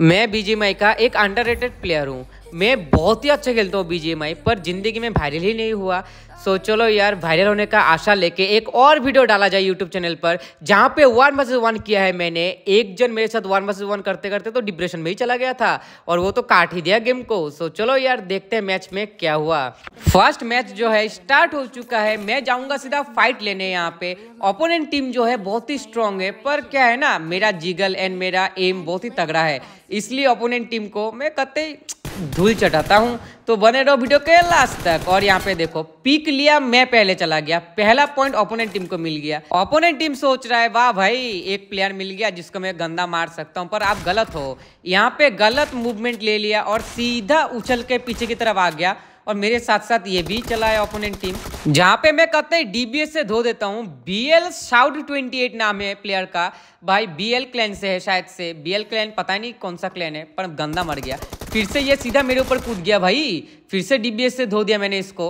मैं बीजी मई का एक अंडर प्लेयर हूँ मैं बहुत ही अच्छा खेलता हूँ बीजीएमआई पर जिंदगी में वायरल ही नहीं हुआ सो चलो यार वायरल होने का आशा लेके एक और वीडियो डाला जाए यूट्यूब चैनल पर जहाँ पे वन वर्सेज वन किया है मैंने एक जन मेरे साथ वन वर्सेज वन करते करते तो डिप्रेशन में ही चला गया था और वो तो काट ही दिया गेम को सो चलो यार देखते हैं मैच में क्या हुआ फर्स्ट मैच जो है स्टार्ट हो चुका है मैं जाऊँगा सीधा फाइट लेने यहाँ पे ओपोनेंट टीम जो है बहुत ही स्ट्रांग है पर क्या है ना मेरा जिगल एंड मेरा एम बहुत ही तगड़ा है इसलिए ओपोनेंट टीम को मैं कतई धूल चटाता हूँ तो बने रहो वीडियो के लास्ट तक और यहाँ पे देखो पीक लिया मैं पहले चला गया पहला पॉइंट ओपोनेंट टीम को मिल गया ओपोनेंट टीम सोच रहा है वाह भाई एक प्लेयर मिल गया जिसको मैं गंदा मार सकता हूँ पर आप गलत हो यहाँ पे गलत मूवमेंट ले लिया और सीधा उछल के पीछे की तरफ आ गया और मेरे साथ साथ ये भी चला है ओपोनेंट टीम जहाँ पे मैं कहते हैं डीबीएस से धो देता हूँ B L south twenty eight नाम है प्लेयर का भाई बी एल क्लैन से है शायद से बी एल क्लैन पता नहीं कौन सा क्लैन है पर गंदा मर गया फिर से ये सीधा मेरे ऊपर कूद गया भाई फिर से डीबीएस से धो दिया मैंने इसको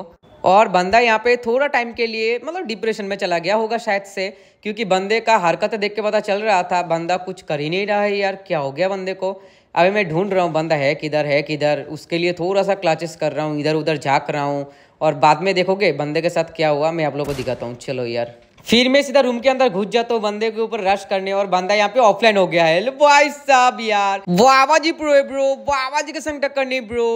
और बंदा यहाँ पे थोड़ा टाइम के लिए मतलब डिप्रेशन में चला गया होगा शायद से क्योंकि बंदे का हरकत देख के पता चल रहा था बंदा कुछ कर ही नहीं रहा है यार क्या हो गया बंदे को अभी मैं ढूंढ रहा हूँ बंदा है किधर है किधर उसके लिए थोड़ा सा क्लाचेस कर रहा हूँ इधर उधर झाँक रहा हूँ और बाद में देखोगे बंदे के साथ क्या हुआ मैं आप लोग को दिखाता हूँ चलो यार फिर मैं सीधा रूम के अंदर घुस जाता हूँ बंदे के ऊपर रश करने और बंदा यहाँ पे ऑफलाइन हो गया है भाई साहब यार बाबा जी प्रो है ब्रो बाबा जी के संग टक्कर नहीं ब्रो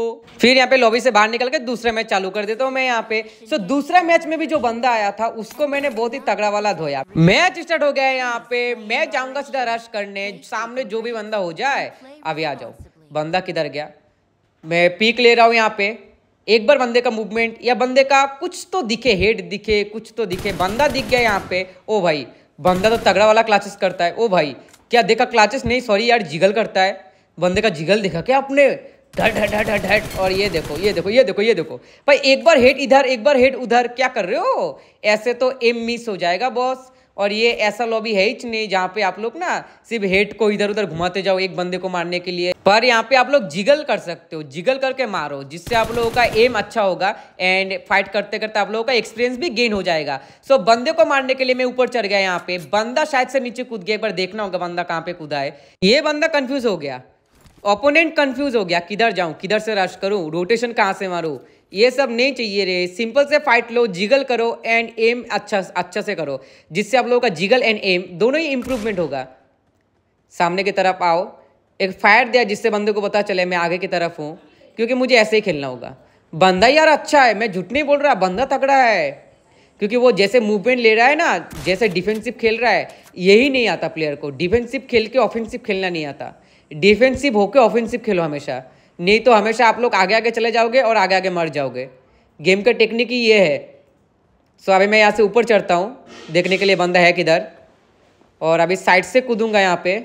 फिर यहाँ पे लॉबी से बाहर निकल के दूसरा मैच चालू कर देता हूँ मैं यहाँ पे सो दूसरा मैच में भी जो बंदा आया था उसको मैंने बहुत ही तगड़ा वाला धोया मैच स्टार्ट हो गया है यहाँ पे मैं जाऊंगा सीधा रश करने सामने जो भी बंदा हो जाए अभी आ जाओ बंदा किधर गया मैं पीक ले रहा हूँ यहाँ पे एक बार बंदे का मूवमेंट या बंदे का कुछ तो दिखे हेड दिखे कुछ तो दिखे बंदा दिख गया यहाँ पे ओ भाई बंदा तो तगड़ा वाला क्लासेस करता है ओ भाई क्या देखा क्लासेस नहीं सॉरी यार जिगल करता है बंदे का जिगल देखा क्या अपने ढट ढट ढट ढट और ये देखो ये देखो ये देखो ये देखो भाई एक बार हेड इधर एक बार हेड उधर क्या कर रहे हो ऐसे तो एम मिस हो जाएगा बॉस और ये ऐसा लॉबी है ही नहीं जहाँ पे आप लोग ना सिर्फ हेड को इधर उधर घुमाते जाओ एक बंदे को मारने के लिए पर यहाँ पे आप लोग जिगल कर सकते हो जिगल करके मारो जिससे आप लोगों का एम अच्छा होगा एंड फाइट करते करते आप लोगों का एक्सपीरियंस भी गेन हो जाएगा सो so, बंदे को मारने के लिए मैं ऊपर चढ़ गया यहाँ पे बंदा शायद से नीचे कूद गया एक बार देखना होगा बंदा कहाँ पे कूदा है ये बंदा कन्फ्यूज हो गया ओपोनेंट कन्फ्यूज हो गया किधर जाऊँ किधर से रश करूँ रोटेशन कहाँ से मारूँ ये सब नहीं चाहिए रे सिंपल से फाइट लो जिगल करो एंड एम अच्छा अच्छा से करो जिससे आप लोगों का जिगल एंड एम दोनों ही इम्प्रूवमेंट होगा सामने की तरफ आओ एक फायर दिया जिससे बंदे को पता चले मैं आगे की तरफ हूँ क्योंकि मुझे ऐसे ही खेलना होगा बंदा यार अच्छा है मैं झूठ नहीं बोल रहा बंदा तगड़ा है क्योंकि वो जैसे मूवमेंट ले रहा है ना जैसे डिफेंसिव खेल रहा है यही नहीं आता प्लेयर को डिफेंसिव खेल के ऑफेंसिव खेलना नहीं आता डिफेंसिव होकर ऑफेंसिव खेलो हमेशा नहीं तो हमेशा आप लोग आगे आगे चले जाओगे और आगे आगे मर जाओगे गेम का टेक्निक ही ये है सो अभी मैं यहाँ से ऊपर चढ़ता हूँ देखने के लिए बंदा है किधर और अभी साइड से कूदूंगा यहाँ पे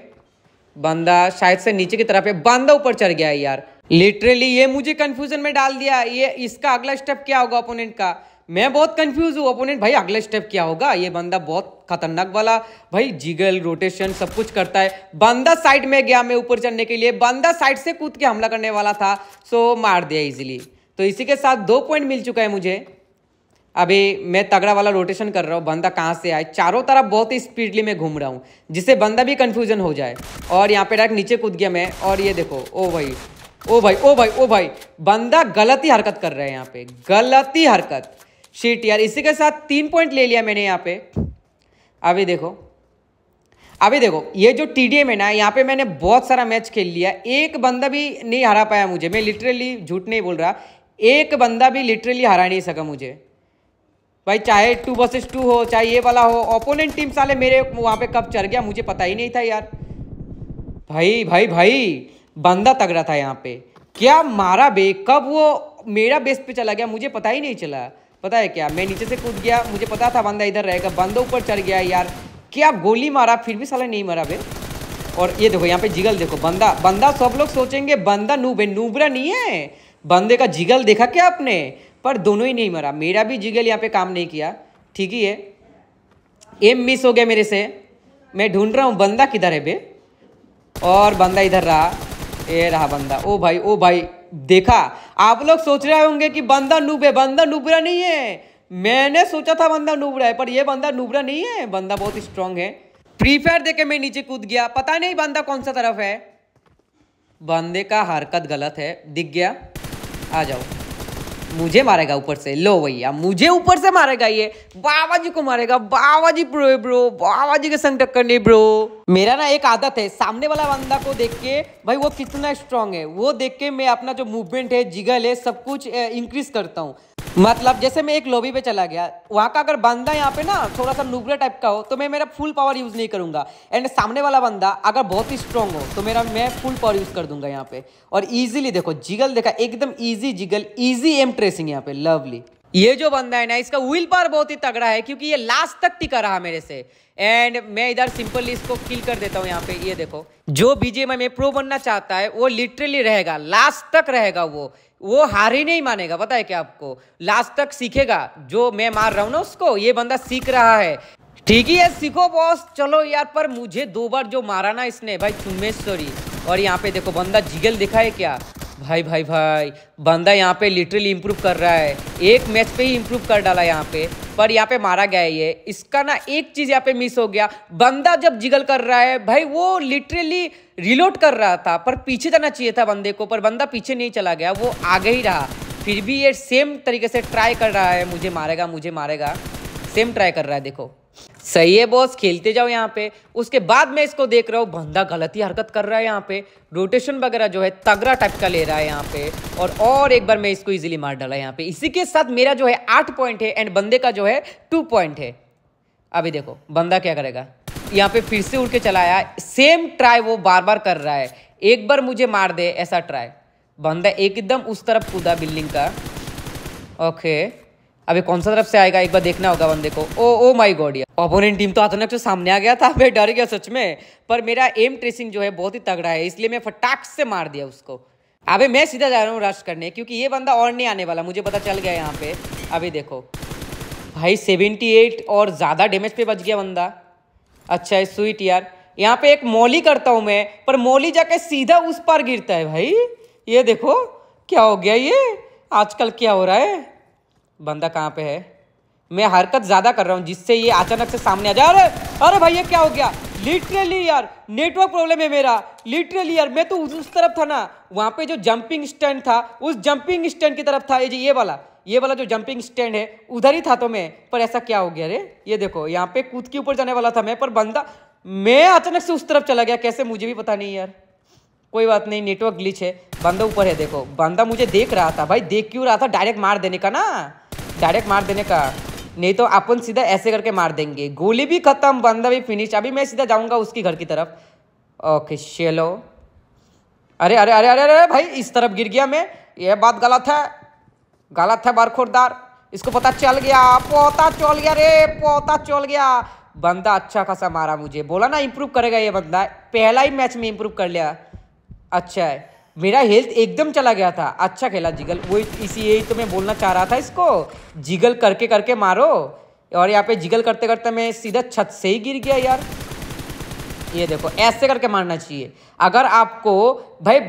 बंदा शायद से नीचे की तरफ है बंदा ऊपर चढ़ गया है यार लिटरली ये मुझे कन्फ्यूजन में डाल दिया ये इसका अगला स्टेप क्या होगा ओपोनेंट का मैं बहुत कंफ्यूज हूँ ओपोनेंट भाई अगला स्टेप क्या होगा ये बंदा बहुत खतरनाक वाला भाई जिगल रोटेशन सब कुछ करता है बंदा साइड में गया मैं ऊपर चढ़ने के लिए बंदा साइड से कूद के हमला करने वाला था सो मार दिया इजीली तो इसी के साथ दो पॉइंट मिल चुका है मुझे अभी मैं तगड़ा वाला रोटेशन कर रहा हूँ बंदा कहाँ से आए चारों तरफ बहुत ही स्पीडली मैं घूम रहा हूँ जिससे बंदा भी कन्फ्यूजन हो जाए और यहाँ पे डायरेक्ट नीचे कूद गया मैं और ये देखो ओ भाई ओ भाई ओ भाई ओ भाई बंदा गलत ही हरकत कर रहा है यहाँ पे गलत ही हरकत शीट यार इसी के साथ तीन पॉइंट ले लिया मैंने यहाँ पे अभी देखो अभी देखो ये जो टी डी एम है ना यहाँ पे मैंने बहुत सारा मैच खेल लिया एक बंदा भी नहीं हरा पाया मुझे मैं लिटरली झूठ नहीं बोल रहा एक बंदा भी लिटरली हरा नहीं सका मुझे भाई चाहे टू बसेस टू हो चाहे ये वाला हो ओपोनेंट टीम साले मेरे वहाँ पे कब चढ़ गया मुझे पता ही नहीं था यार भाई भाई भाई बंदा तगड़ा था यहाँ पे क्या मारा बे कब वो मेरा बेस पे चला गया मुझे पता ही नहीं चला पता है क्या मैं नीचे से कूद गया मुझे पता था बंदा इधर रहेगा बंदा ऊपर चढ़ गया यार क्या गोली मारा फिर भी साला नहीं मरा बे और ये देखो यहाँ पे जिगल देखो बंदा बंदा सब लोग सोचेंगे बंदा नूबे नूबरा नहीं है बंदे का जिगल देखा क्या आपने पर दोनों ही नहीं मरा मेरा भी जिगल यहाँ पे काम नहीं किया ठीक ही है एम मिस हो गया मेरे से मैं ढूंढ रहा हूँ बंदा किधर है बे और बंदा इधर रहा ये रहा बंदा ओ भाई ओ भाई देखा आप लोग सोच रहे होंगे कि बंदा नूब है बंदा नूबरा नहीं है मैंने सोचा था बंदा नूबरा है पर यह बंदा नूबरा नहीं है बंदा बहुत स्ट्रांग है फ्री फायर देखे मैं नीचे कूद गया पता नहीं बंदा कौन सा तरफ है बंदे का हरकत गलत है दिख गया आ जाओ मुझे मारेगा ऊपर से लो भैया मुझे ऊपर से मारेगा ये बाबा जी को मारेगा बाबा जी ब्रो ब्रो बाबा जी के संग टक्कर नहीं ब्रो मेरा ना एक आदत है सामने वाला बंदा को देख के भाई वो कितना स्ट्रांग है वो देख के मैं अपना जो मूवमेंट है जिगल है सब कुछ इंक्रीज करता हूँ मतलब जैसे मैं एक लॉबी पे चला गया वहाँ का अगर बंदा यहाँ पे ना थोड़ा सा नुबरा टाइप का हो तो मैं मेरा फुल पावर यूज़ नहीं करूँगा एंड सामने वाला बंदा अगर बहुत ही स्ट्रॉन्ग हो तो मेरा मैं फुल पावर यूज़ कर दूंगा यहाँ पे और इजीली देखो जिगल देखा एकदम easy jiggle easy aim tracing यहाँ पे लवली ये जो बंदा है ना इसका व्हील पावर बहुत ही तगड़ा है क्योंकि ये लास्ट तक टिका रहा मेरे से एंड मैं इधर सिंपली इसको किल कर देता हूँ यहाँ पे ये देखो जो बीजे में प्रो बनना चाहता है वो लिटरली रहेगा लास्ट तक रहेगा वो वो हार ही नहीं मानेगा पता है क्या आपको लास्ट तक सीखेगा जो मैं मार रहा हूँ ना उसको ये बंदा सीख रहा है ठीक ही है सीखो बॉस चलो यार पर मुझे दो बार जो मारा ना इसने भाई तुम्हें सॉरी और यहाँ पे देखो बंदा जिगल दिखा है क्या भाई भाई भाई बंदा यहाँ पे लिटरली इम्प्रूव कर रहा है एक मैच पे ही इम्प्रूव कर डाला यहाँ पे पर यहाँ पे मारा गया ये इसका ना एक चीज़ यहाँ पे मिस हो गया बंदा जब जिगल कर रहा है भाई वो लिटरली रिलोड कर रहा था पर पीछे जाना चाहिए था बंदे को पर बंदा पीछे नहीं चला गया वो आगे ही रहा फिर भी ये सेम तरीके से ट्राई कर रहा है मुझे मारेगा मुझे मारेगा सेम ट्राई कर रहा है देखो सही है बॉस खेलते जाओ यहाँ पे उसके बाद मैं इसको देख रहा हूँ बंदा गलत ही हरकत कर रहा है यहाँ पे रोटेशन वगैरह जो है तगड़ा टाइप का ले रहा है यहाँ पे और और एक बार मैं इसको इजीली मार डाला यहाँ पे इसी के साथ मेरा जो है आठ पॉइंट है एंड बंदे का जो है टू पॉइंट है अभी देखो बंदा क्या करेगा यहाँ पे फिर से उड़ के चला आया सेम ट्राई वो बार बार कर रहा है एक बार मुझे मार दे ऐसा ट्राई बंदा एकदम उस तरफ कूदा बिल्डिंग का ओके अबे कौन सा तरफ से आएगा एक बार देखना होगा बंदे को ओ ओ माय गॉड यार ओपोनेंट टीम तो अचानक से तो सामने आ गया था मैं डर गया सच में पर मेरा एम ट्रेसिंग जो है बहुत ही तगड़ा है इसलिए मैं फटाक से मार दिया उसको अबे मैं सीधा जा रहा हूँ रश करने क्योंकि ये बंदा और नहीं आने वाला मुझे पता चल गया यहाँ पे अभी देखो भाई सेवेंटी एट और ज़्यादा डैमेज पे बच गया बंदा अच्छा है स्वीट यार यहाँ पे एक मोली करता हूँ मैं पर मोली जाके सीधा उस पार गिरता है भाई ये देखो क्या हो गया ये आजकल क्या हो रहा है बंदा कहाँ पे है मैं हरकत ज़्यादा कर रहा हूँ जिससे ये अचानक से सामने आ जाए अरे अरे भाई ये क्या हो गया लिटरली यार नेटवर्क प्रॉब्लम है मेरा लिटरली यार मैं तो उस तरफ था ना वहाँ पे जो जंपिंग स्टैंड था उस जंपिंग स्टैंड की तरफ था ये ये वाला ये वाला जो जंपिंग स्टैंड है उधर ही था तो मैं पर ऐसा क्या हो गया अरे ये देखो यहाँ पे कूद के ऊपर जाने वाला था मैं पर बंदा मैं अचानक से उस तरफ चला गया कैसे मुझे भी पता नहीं यार कोई बात नहीं नेटवर्क ग्लिच है बंदा ऊपर है देखो बंदा मुझे देख रहा था भाई देख क्यों रहा था डायरेक्ट मार देने का ना डायरेक्ट मार देने का नहीं तो अपन सीधा ऐसे करके मार देंगे गोली भी खत्म बंदा भी फिनिश अभी मैं सीधा जाऊंगा उसकी घर की तरफ ओके चलो अरे अरे अरे अरे अरे भाई इस तरफ गिर गया मैं ये बात गलत है गलत है बारखोरदार इसको पता चल गया पोता चल गया रे पोता चल गया बंदा अच्छा खासा मारा मुझे बोला ना इम्प्रूव करेगा ये बंदा पहला ही मैच में इम्प्रूव कर लिया अच्छा है मेरा हेल्थ एकदम चला गया था अच्छा खेला जिगल वो इसी यही तो मैं बोलना चाह रहा था इसको जिगल करके करके मारो और यहाँ पे जिगल करते करते मैं सीधा छत से ही गिर गया यार ये देखो ऐसे करके मारना चाहिए अगर आपको भाई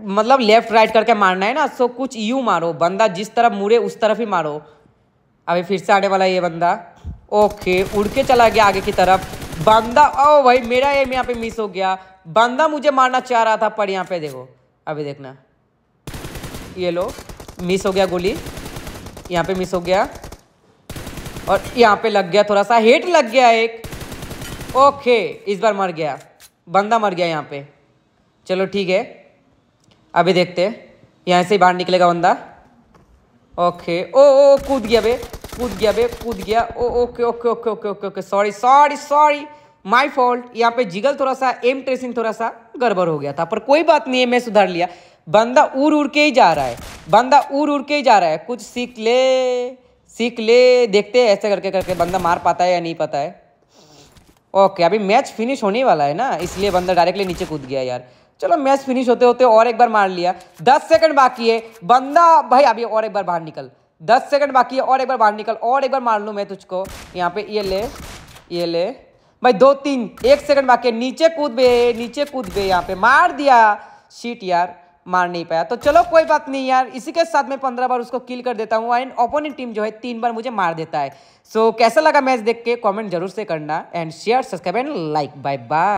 मतलब लेफ्ट राइट करके मारना है ना सो तो कुछ यूँ मारो बंदा जिस तरफ मुड़े उस तरफ ही मारो अभी फिर से आने वाला ये बंदा ओके उड़ के चला गया आगे की तरफ बंदा ओ भाई मेरा एम यहाँ पे मिस हो गया बंदा मुझे मारना चाह रहा था पर यहाँ पे देखो अभी देखना ये लो मिस हो गया गोली यहाँ पे मिस हो गया और यहाँ पे लग गया थोड़ा सा हेट लग गया एक ओके इस बार मर गया बंदा मर गया यहाँ पे चलो ठीक है अभी देखते यहाँ से बाहर निकलेगा बंदा ओके ओ ओ कूद गया बे कूद गया बे कूद गया oh okay okay okay okay okay okay sorry sorry sorry my fault यहाँ पे जिगल थोड़ा सा एम ट्रेसिंग थोड़ा सा गड़बड़ हो गया था पर कोई बात नहीं है मैं सुधार लिया बंदा उड़ उड़ के ही जा रहा है बंदा उड़ उड़ के ही जा रहा है कुछ सीख ले सीख ले देखते हैं ऐसे करके करके बंदा मार पाता है या नहीं पाता है ओके अभी मैच फिनिश होने वाला है ना इसलिए बंदा डायरेक्टली नीचे कूद गया यार चलो मैच फिनिश होते होते और एक बार मार लिया दस सेकंड बाकी है बंदा भाई अभी और एक बार बाहर निकल दस सेकंड बाकी है और एक बार बाहर निकल और एक बार मार लूँ मैं तुझको यहाँ पे ये ले ये ले भाई दो तीन एक सेकंड बाकी नीचे कूद बे नीचे कूद बे यहाँ पे मार दिया शीट यार मार नहीं पाया तो चलो कोई बात नहीं यार इसी के साथ मैं पंद्रह बार उसको किल कर देता हूँ एंड ओपोनेंट टीम जो है तीन बार मुझे मार देता है सो so, कैसा लगा मैच देख के कॉमेंट जरूर से करना and share subscribe and like bye bye